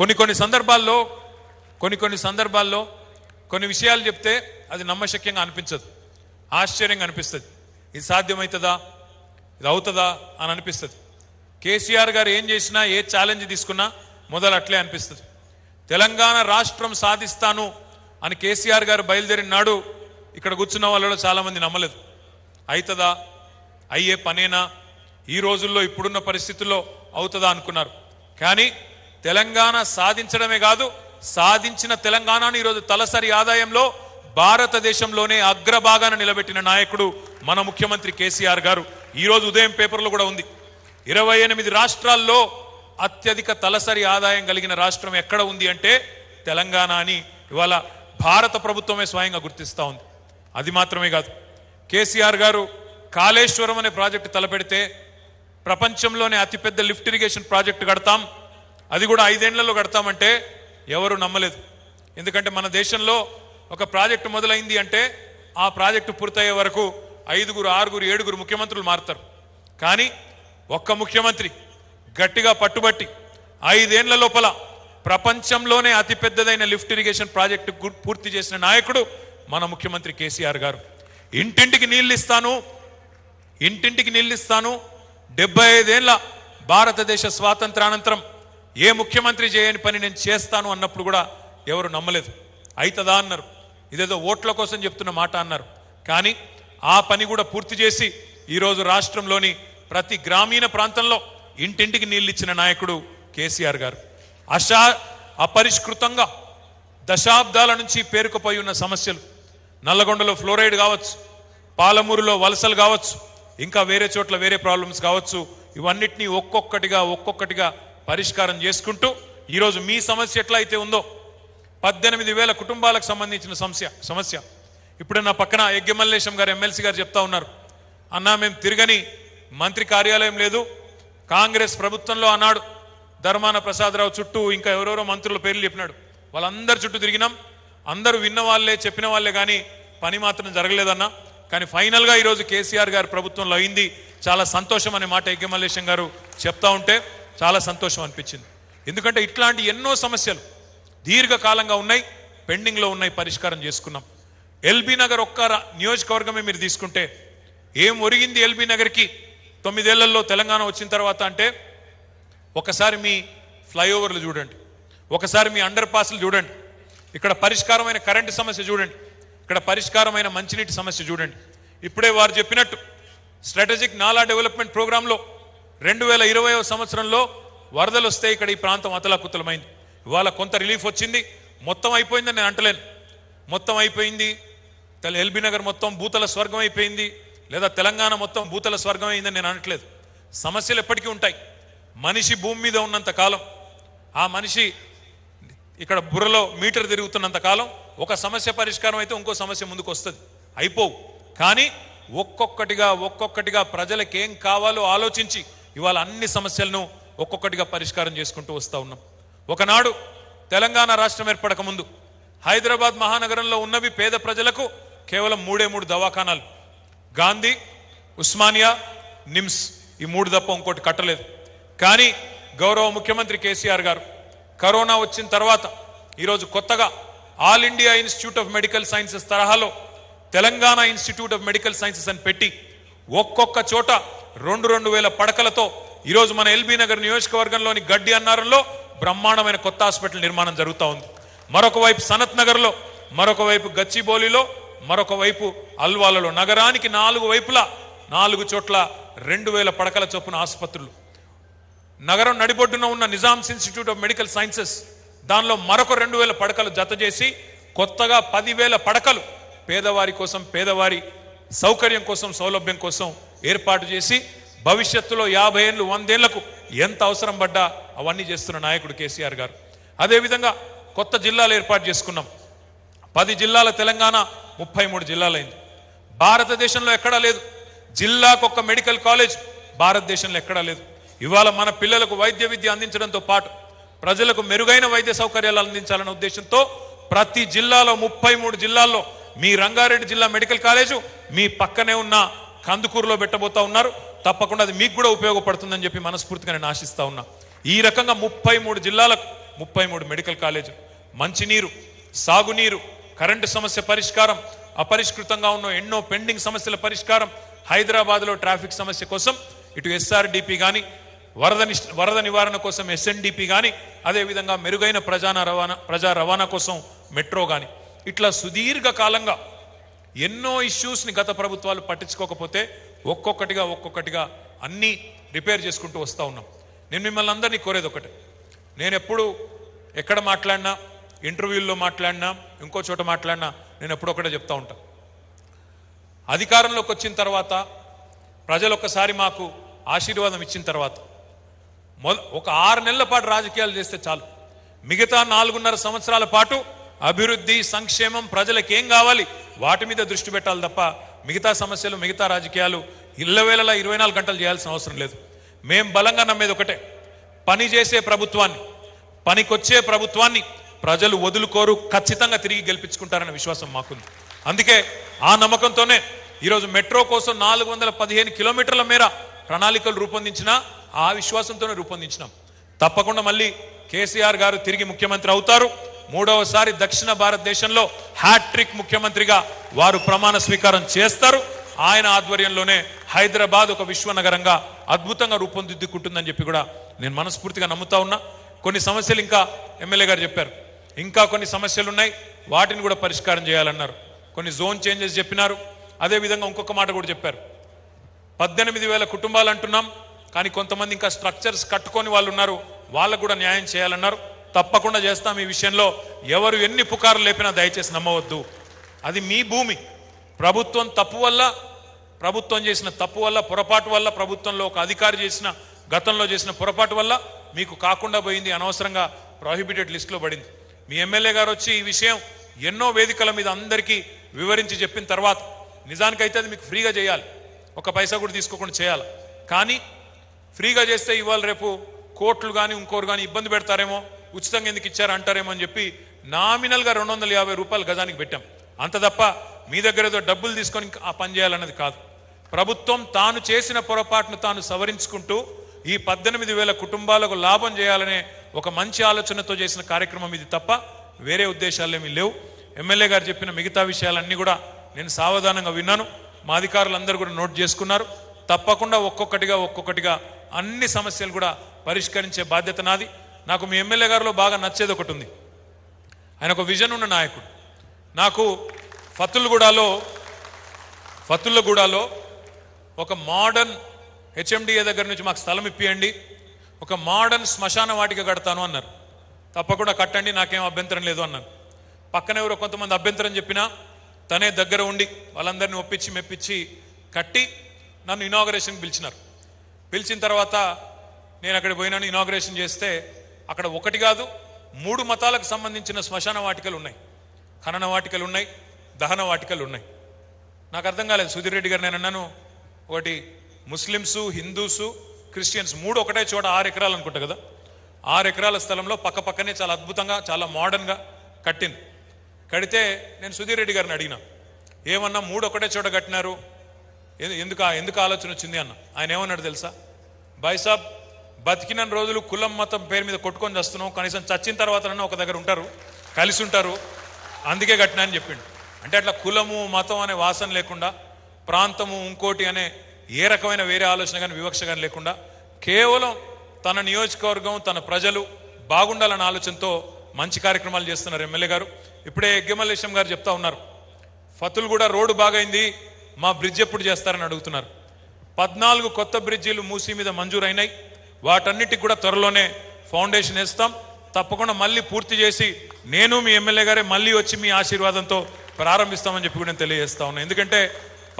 కొన్ని కొన్ని సందర్భాల్లో కొన్ని కొన్ని సందర్భాల్లో కొన్ని విషయాలు చెప్తే అది నమ్మశక్యంగా అనిపించదు ఆశ్చర్యంగా అనిపిస్తుంది ఇది సాధ్యమవుతుందా ఇది అవుతుందా అని అనిపిస్తుంది కేసీఆర్ గారు ఏం చేసినా ఏ ఛాలెంజ్ తీసుకున్నా మొదలు అట్లే అనిపిస్తుంది తెలంగాణ రాష్ట్రం సాధిస్తాను అని కేసీఆర్ గారు బయలుదేరిన నాడు ఇక్కడ కూర్చున్న వాళ్ళలో చాలామంది నమ్మలేదు అవుతుందా అయ్యే పనేనా ఈ రోజుల్లో ఇప్పుడున్న పరిస్థితుల్లో అవుతుందా అనుకున్నారు కానీ తెలంగాణ సాధించడమే కాదు సాధించిన తెలంగాణను ఈరోజు తలసరి ఆదాయంలో భారతదేశంలోనే అగ్రభాగాన నిలబెట్టిన నాయకుడు మన ముఖ్యమంత్రి కేసీఆర్ గారు ఈరోజు ఉదయం పేపర్లో కూడా ఉంది ఇరవై ఎనిమిది రాష్ట్రాల్లో అత్యధిక తలసరి ఆదాయం కలిగిన రాష్ట్రం ఎక్కడ ఉంది అంటే తెలంగాణ అని ఇవాళ భారత ప్రభుత్వమే స్వయంగా గుర్తిస్తూ ఉంది అది మాత్రమే కాదు కేసీఆర్ గారు కాళేశ్వరం అనే ప్రాజెక్టు తలపెడితే ప్రపంచంలోనే అతిపెద్ద లిఫ్ట్ ఇరిగేషన్ ప్రాజెక్టు కడతాం అది కూడా ఐదేళ్లలో కడతామంటే ఎవరు నమ్మలేదు ఎందుకంటే మన దేశంలో ఒక ప్రాజెక్టు మొదలైంది అంటే ఆ ప్రాజెక్టు పూర్తయ్యే వరకు ఐదుగురు ఆరుగురు ఏడుగురు ముఖ్యమంత్రులు మారుతారు కానీ ఒక్క ముఖ్యమంత్రి గట్టిగా పట్టుబట్టి ఐదేండ్ల లోపల ప్రపంచంలోనే అతిపెద్దదైన లిఫ్ట్ ఇరిగేషన్ ప్రాజెక్టు పూర్తి చేసిన నాయకుడు మన ముఖ్యమంత్రి కేసీఆర్ గారు ఇంటింటికి నీళ్ళు ఇస్తాను ఇంటింటికి నీళ్ళు ఇస్తాను డెబ్బై ఐదేళ్ల భారతదేశ స్వాతంత్రానంతరం ఏ ముఖ్యమంత్రి చేయని పని నేను చేస్తాను అన్నప్పుడు కూడా ఎవరు నమ్మలేదు అవుతుందా అన్నారు ఇదేదో ఓట్ల కోసం చెప్తున్న మాట అన్నారు కానీ ఆ పని కూడా పూర్తి చేసి ఈరోజు రాష్ట్రంలోని ప్రతి గ్రామీణ ప్రాంతంలో ఇంటింటికి నీళ్ళు ఇచ్చిన నాయకుడు కేసీఆర్ గారు అశా అపరిష్కృతంగా దశాబ్దాల నుంచి పేరుకుపోయి ఉన్న సమస్యలు నల్లగొండలో ఫ్లోరైడ్ కావచ్చు పాలమూరులో వలసలు కావచ్చు ఇంకా వేరే చోట్ల వేరే ప్రాబ్లమ్స్ కావచ్చు ఇవన్నిటినీ ఒక్కొక్కటిగా ఒక్కొక్కటిగా పరిష్కారం చేసుకుంటూ ఈరోజు మీ సమస్య ఎట్లయితే ఉందో పద్దెనిమిది వేల కుటుంబాలకు సంబంధించిన సమస్య సమస్య ఇప్పుడు నా పక్కన యజ్ఞమల్లేశం గారు ఎమ్మెల్సీ గారు చెప్తా ఉన్నారు అన్నా మేము తిరగని మంత్రి కార్యాలయం లేదు కాంగ్రెస్ ప్రభుత్వంలో అన్నాడు ధర్మాన ప్రసాదరావు చుట్టూ ఇంకా ఎవరెవరో మంత్రుల పేర్లు చెప్పినాడు వాళ్ళందరి చుట్టూ తిరిగినాం అందరూ విన్న వాళ్ళే చెప్పిన వాళ్ళే కానీ పని మాత్రం జరగలేదన్నా కానీ ఫైనల్గా ఈరోజు కేసీఆర్ గారి ప్రభుత్వంలో అయింది చాలా సంతోషం అనే మాట యజ్ఞమల్లేశం గారు చెప్తా ఉంటే చాలా సంతోషం అనిపించింది ఎందుకంటే ఇట్లాంటి ఎన్నో సమస్యలు దీర్ఘకాలంగా ఉన్నాయి పెండింగ్లో ఉన్నాయి పరిష్కారం చేసుకున్నాం ఎల్బీ నగర్ ఒక్క నియోజకవర్గమే మీరు తీసుకుంటే ఏం ఒరిగింది ఎల్బీ నగర్కి తొమ్మిదేళ్లలో తెలంగాణ వచ్చిన తర్వాత అంటే ఒకసారి మీ ఫ్లైఓవర్లు చూడండి ఒకసారి మీ అండర్ పాస్లు చూడండి ఇక్కడ పరిష్కారమైన కరెంటు సమస్య చూడండి ఇక్కడ పరిష్కారమైన మంచినీటి సమస్య చూడండి ఇప్పుడే వారు చెప్పినట్టు స్ట్రాటజిక్ నాలా డెవలప్మెంట్ ప్రోగ్రాంలో రెండు వేల ఇరవై సంవత్సరంలో వరదలు వస్తే ఇక్కడ ఈ ప్రాంతం అతలాకుతలమైంది ఇవాళ కొంత రిలీఫ్ వచ్చింది మొత్తం అయిపోయిందని నేను అంటలేను మొత్తం అయిపోయింది ఎల్బీ నగర్ మొత్తం భూతల స్వర్గం అయిపోయింది లేదా తెలంగాణ మొత్తం భూతల స్వర్గం అయిందని నేను అనట్లేదు సమస్యలు ఎప్పటికీ ఉంటాయి మనిషి భూమి మీద ఉన్నంత కాలం ఆ మనిషి ఇక్కడ బుర్రలో మీటర్ తిరుగుతున్నంత కాలం ఒక సమస్య పరిష్కారం అయితే ఇంకో సమస్య ముందుకు వస్తుంది అయిపోవు కానీ ఒక్కొక్కటిగా ఒక్కొక్కటిగా ప్రజలకేం కావాలో ఆలోచించి ఇవాళ అన్ని సమస్యలను ఒక్కొక్కటిగా పరిష్కారం చేసుకుంటూ వస్తూ ఉన్నాం ఒకనాడు తెలంగాణ రాష్ట్రం ఏర్పడక ముందు హైదరాబాద్ మహానగరంలో ఉన్నవి పేద ప్రజలకు కేవలం మూడే మూడు దవాఖానాలు గాంధీ ఉస్మానియా నిమ్స్ ఈ మూడు తప్ప ఇంకోటి కట్టలేదు కానీ గౌరవ ముఖ్యమంత్రి కేసీఆర్ గారు కరోనా వచ్చిన తర్వాత ఈరోజు కొత్తగా All India Institute of Medical Sciences తరహాలో Telangana Institute of Medical Sciences అని పెట్టి ఒక్కొక్క చోట రెండు రెండు వేల పడకలతో ఈరోజు మన ఎల్బీ నగర్ నియోజకవర్గంలోని గడ్డి అన్నారంలో బ్రహ్మాండమైన కొత్త హాస్పిటల్ నిర్మాణం జరుగుతూ ఉంది మరొక వైపు సనత్ నగర్లో మరొక వైపు గచ్చిబౌలిలో మరొక వైపు అల్వాలలో నగరానికి నాలుగు వైపులా నాలుగు చోట్ల రెండు వేల పడకల చొప్పున ఆసుపత్రులు నగరం నడిబొడ్డున ఉన్న Nizam's Institute of Medical Sciences దానిలో మరొక రెండు వేల పడకలు జత చేసి కొత్తగా పదివేల పడకలు పేదవారి కోసం పేదవారి సౌకర్యం కోసం సౌలభ్యం కోసం ఏర్పాటు చేసి భవిష్యత్తులో యాభై ఏళ్ళు వందేళ్లకు ఎంత అవసరం పడ్డా అవన్నీ చేస్తున్న నాయకుడు కేసీఆర్ గారు అదేవిధంగా కొత్త జిల్లాలు ఏర్పాటు చేసుకున్నాం పది జిల్లాల తెలంగాణ ముప్పై మూడు జిల్లాలైంది భారతదేశంలో ఎక్కడా లేదు జిల్లాకు ఒక మెడికల్ కాలేజ్ భారతదేశంలో ఎక్కడా లేదు ఇవాళ మన పిల్లలకు వైద్య విద్య అందించడంతో పాటు ప్రజలకు మెరుగైన వైద్య సౌకర్యాలు అందించాలనే ఉద్దేశంతో ప్రతి జిల్లాలో ముప్పై మూడు జిల్లాల్లో మీ రంగారెడ్డి జిల్లా మెడికల్ కాలేజు మీ పక్కనే ఉన్న కందుకూరులో పెట్టబోతా ఉన్నారు తప్పకుండా అది మీకు కూడా ఉపయోగపడుతుందని చెప్పి మనస్ఫూర్తిగా నేను ఆశిస్తా ఉన్నా ఈ రకంగా ముప్పై మూడు జిల్లాలకు ముప్పై మూడు మెడికల్ కాలేజ్ మంచినీరు సాగునీరు కరెంటు సమస్య పరిష్కారం అపరిష్కృతంగా ఉన్న ఎన్నో పెండింగ్ సమస్యల పరిష్కారం హైదరాబాద్లో ట్రాఫిక్ సమస్య కోసం ఇటు ఎస్ఆర్డిపి కానీ వరద వరద నివారణ కోసం ఎస్ఎన్డిపి కానీ అదేవిధంగా మెరుగైన ప్రజా రవాణా ప్రజా రవాణా కోసం మెట్రో కానీ ఇట్లా సుదీర్ఘకాలంగా ఎన్నో ఇష్యూస్ని గత ప్రభుత్వాలు పట్టించుకోకపోతే ఒక్కొక్కటిగా ఒక్కొక్కటిగా అన్నీ రిపేర్ చేసుకుంటూ వస్తూ ఉన్నాం నేను మిమ్మల్ని అందరినీ కోరేది ఒకటే నేను ఎప్పుడు ఎక్కడ మాట్లాడినా ఇంటర్వ్యూల్లో మాట్లాడినా ఇంకో చోట మాట్లాడినా నేను ఎప్పుడు ఒకటే చెప్తా ఉంటాను అధికారంలోకి వచ్చిన తర్వాత ప్రజలు ఒక్కసారి మాకు ఆశీర్వాదం ఇచ్చిన తర్వాత ఒక ఆరు నెలల పాటు రాజకీయాలు చేస్తే చాలు మిగతా నాలుగున్నర సంవత్సరాల పాటు అభివృద్ధి సంక్షేమం ప్రజలకు ఏం కావాలి వాటి మీద దృష్టి పెట్టాలి తప్ప మిగతా సమస్యలు మిగతా రాజకీయాలు ఇళ్ళవేళలా ఇరవై నాలుగు గంటలు చేయాల్సిన అవసరం లేదు మేం బలంగా నమ్మేది ఒకటే పని చేసే ప్రభుత్వాన్ని పనికొచ్చే ప్రభుత్వాన్ని ప్రజలు వదులుకోరు ఖచ్చితంగా తిరిగి గెలిపించుకుంటారనే విశ్వాసం మాకుంది అందుకే ఆ నమ్మకంతోనే ఈరోజు మెట్రో కోసం నాలుగు వందల పదిహేను కిలోమీటర్ల మేర ప్రణాళికలు రూపొందించినా ఆ విశ్వాసంతోనే రూపొందించినాం తప్పకుండా మళ్ళీ కేసీఆర్ గారు తిరిగి ముఖ్యమంత్రి అవుతారు మూడవసారి దక్షిణ భారతదేశంలో హ్యాట్రిక్ ముఖ్యమంత్రిగా వారు ప్రమాణ స్వీకారం చేస్తారు ఆయన ఆధ్వర్యంలోనే హైదరాబాద్ ఒక విశ్వనగరంగా అద్భుతంగా రూపొందిద్దుకుంటుందని చెప్పి కూడా నేను మనస్ఫూర్తిగా నమ్ముతా ఉన్నా కొన్ని సమస్యలు ఇంకా ఎమ్మెల్యే గారు చెప్పారు ఇంకా కొన్ని సమస్యలు ఉన్నాయి వాటిని కూడా పరిష్కారం చేయాలన్నారు కొన్ని జోన్ చేంజెస్ చెప్పినారు అదేవిధంగా ఇంకొక మాట కూడా చెప్పారు పద్దెనిమిది వేల కుటుంబాలు అంటున్నాం కానీ కొంతమంది ఇంకా స్ట్రక్చర్స్ కట్టుకొని వాళ్ళు ఉన్నారు వాళ్ళకు కూడా న్యాయం చేయాలన్నారు తప్పకుండా చేస్తాం ఈ విషయంలో ఎవరు ఎన్ని పుకారులు లేపినా దయచేసి నమ్మవద్దు అది మీ భూమి ప్రభుత్వం తప్పు వల్ల ప్రభుత్వం చేసిన తప్పు వల్ల పొరపాటు వల్ల ప్రభుత్వంలో ఒక అధికారి చేసిన గతంలో చేసిన పొరపాటు వల్ల మీకు కాకుండా పోయింది అనవసరంగా ప్రొహిబిటెడ్ లిస్ట్లో పడింది మీ ఎమ్మెల్యే గారు వచ్చి ఈ విషయం ఎన్నో వేదికల మీద అందరికీ వివరించి చెప్పిన తర్వాత నిజానికైతే అది మీకు ఫ్రీగా చేయాలి ఒక పైసా కూడా తీసుకోకుండా చేయాలి కానీ ఫ్రీగా చేస్తే ఇవాళ రేపు కోట్లు కానీ ఇంకోరు కానీ ఇబ్బంది పెడతారేమో ఉచితంగా ఎందుకు ఇచ్చారు అంటారేమో అని చెప్పి నామినల్గా రెండు వందల యాభై రూపాయలు గజానికి పెట్టాం అంత తప్ప మీ దగ్గర ఏదో డబ్బులు తీసుకొని ఆ పని చేయాలన్నది కాదు ప్రభుత్వం తాను చేసిన పొరపాటును తాను సవరించుకుంటూ ఈ పద్దెనిమిది వేల కుటుంబాలకు లాభం చేయాలనే ఒక మంచి ఆలోచనతో చేసిన కార్యక్రమం ఇది తప్ప వేరే ఉద్దేశాలేమీ లేవు ఎమ్మెల్యే గారు చెప్పిన మిగతా విషయాలన్నీ కూడా నేను సావధానంగా విన్నాను మా అధికారులందరూ కూడా నోట్ చేసుకున్నారు తప్పకుండా ఒక్కొక్కటిగా ఒక్కొక్కటిగా అన్ని సమస్యలు కూడా పరిష్కరించే బాధ్యత నాది నాకు మీ ఎమ్మెల్యే గారిలో బాగా నచ్చేది ఒకటి ఉంది ఆయన ఒక విజన్ ఉన్న నాయకుడు నాకు ఫతుల్గూడలో ఫతుల్లగూడలో ఒక మోడర్న్ హెచ్ఎండిఏ దగ్గర నుంచి మాకు స్థలం ఇప్పియండి ఒక మోడర్న్ శ్మశాన వాటిక కడతాను అన్నారు తప్పకుండా కట్టండి నాకేం అభ్యంతరం లేదు అన్నారు పక్కన ఎవరో కొంతమంది అభ్యంతరం చెప్పినా తనే దగ్గర ఉండి వాళ్ళందరినీ ఒప్పించి మెప్పించి కట్టి నన్ను ఇనాగరేషన్కి పిలిచినారు పిలిచిన తర్వాత నేను అక్కడ పోయినాను ఇనాగ్రేషన్ చేస్తే అక్కడ ఒకటి కాదు మూడు మతాలకు సంబంధించిన శ్మశాన వాటికలు ఉన్నాయి ఖనన వాటికలు ఉన్నాయి దహన వాటికలు ఉన్నాయి నాకు అర్థం కాలేదు సుధీర్ రెడ్డి గారు నేను అన్నాను ఒకటి ముస్లిమ్స్ హిందూసు క్రిస్టియన్స్ మూడు ఒకటే చోట ఆరు ఎకరాలు అనుకుంటా కదా ఆరు ఎకరాల స్థలంలో పక్క పక్కనే చాలా అద్భుతంగా చాలా మోడర్న్గా కట్టింది కడితే నేను సుధీర్ రెడ్డి గారిని అడిగినా ఏమన్నా మూడు ఒకటే చోట కట్టినారు ఎందుకు ఎందుకు ఆలోచన వచ్చింది అన్న ఆయన ఏమన్నాడు తెలుసా బాయ్ సాబ్ బతికిన రోజులు కులం మతం పేరు మీద కొట్టుకొని చేస్తున్నాం కనీసం చచ్చిన తర్వాతనన్నా ఒక దగ్గర ఉంటారు కలిసి ఉంటారు అందుకే కట్టినా అని చెప్పిండు అంటే అట్లా కులము మతం అనే వాసన లేకుండా ప్రాంతము ఇంకోటి అనే ఏ రకమైన వేరే ఆలోచన కానీ వివక్ష కానీ లేకుండా కేవలం తన నియోజకవర్గం తన ప్రజలు బాగుండాలన్న ఆలోచనతో మంచి కార్యక్రమాలు చేస్తున్నారు ఎమ్మెల్యే గారు ఇప్పుడే ఎగ్గమల్లేశం గారు చెప్తా ఉన్నారు ఫతులు కూడా రోడ్డు బాగైంది మా బ్రిడ్జ్ ఎప్పుడు చేస్తారని అడుగుతున్నారు పద్నాలుగు కొత్త బ్రిడ్జీలు మూసీ మీద మంజూరైనాయి వాటన్నిటికి కూడా త్వరలోనే ఫౌండేషన్ ఇస్తాం తప్పకుండా మళ్ళీ పూర్తి చేసి నేను మీ ఎమ్మెల్యే గారే మళ్ళీ వచ్చి మీ ఆశీర్వాదంతో ప్రారంభిస్తామని చెప్పి కూడా నేను తెలియజేస్తా ఉన్నాను ఎందుకంటే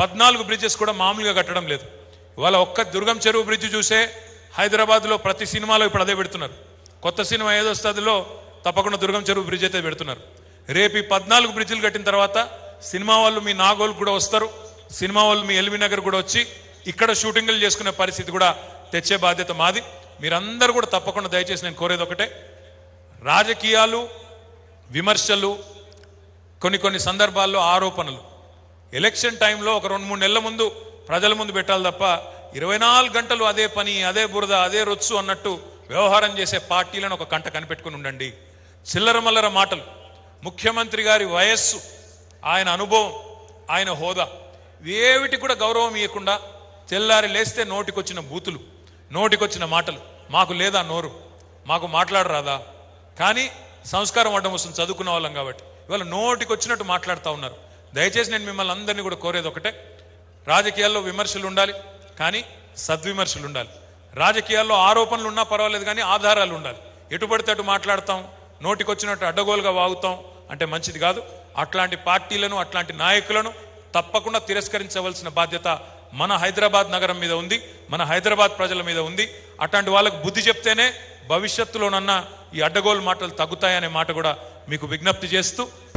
పద్నాలుగు బ్రిడ్జెస్ కూడా మామూలుగా కట్టడం లేదు ఇవాళ ఒక్క దుర్గం చెరువు బ్రిడ్జ్ చూసే హైదరాబాద్లో ప్రతి సినిమాలో ఇప్పుడు అదే పెడుతున్నారు కొత్త సినిమా ఏదో వస్తుందిలో తప్పకుండా దుర్గం చెరువు బ్రిడ్జ్ అయితే పెడుతున్నారు రేపు ఈ పద్నాలుగు బ్రిడ్జ్లు కట్టిన తర్వాత సినిమా వాళ్ళు మీ నాగోల్ కూడా వస్తారు సినిమా వాళ్ళు మీ ఎల్వి నగర్ కూడా వచ్చి ఇక్కడ షూటింగ్లు చేసుకునే పరిస్థితి కూడా తెచ్చే బాధ్యత మాది మీరందరూ కూడా తప్పకుండా దయచేసి నేను కోరేది ఒకటే రాజకీయాలు విమర్శలు కొన్ని కొన్ని సందర్భాల్లో ఆరోపణలు ఎలక్షన్ టైంలో ఒక రెండు మూడు నెలల ముందు ప్రజల ముందు పెట్టాలి తప్ప ఇరవై నాలుగు గంటలు అదే పని అదే బురద అదే రొచ్చు అన్నట్టు వ్యవహారం చేసే పార్టీలను ఒక కంట కనిపెట్టుకుని ఉండండి చిల్లర మల్లర మాటలు ముఖ్యమంత్రి గారి వయస్సు ఆయన అనుభవం ఆయన హోదా ఏమిటి కూడా గౌరవం ఇవ్వకుండా తెల్లారి లేస్తే నోటికొచ్చిన బూతులు నోటికొచ్చిన మాటలు మాకు లేదా నోరు మాకు మాట్లాడరాదా కానీ సంస్కారం అడ్డం వస్తుంది చదువుకున్న వాళ్ళం కాబట్టి ఇవాళ నోటికి వచ్చినట్టు మాట్లాడుతూ ఉన్నారు దయచేసి నేను మిమ్మల్ని అందరినీ కూడా కోరేది ఒకటే రాజకీయాల్లో విమర్శలు ఉండాలి కానీ సద్విమర్శలు ఉండాలి రాజకీయాల్లో ఆరోపణలు ఉన్నా పర్వాలేదు కానీ ఆధారాలు ఉండాలి ఎటు పడితే అటు మాట్లాడతాం నోటికొచ్చినట్టు అడ్డగోలుగా వాగుతాం అంటే మంచిది కాదు అట్లాంటి పార్టీలను అట్లాంటి నాయకులను తప్పకుండా తిరస్కరించవలసిన బాధ్యత మన హైదరాబాద్ నగరం మీద ఉంది మన హైదరాబాద్ ప్రజల మీద ఉంది అట్లాంటి వాళ్ళకు బుద్ధి చెప్తేనే భవిష్యత్తులోనన్నా ఈ అడ్డగోలు మాటలు తగ్గుతాయనే మాట కూడా మీకు విజ్ఞప్తి చేస్తూ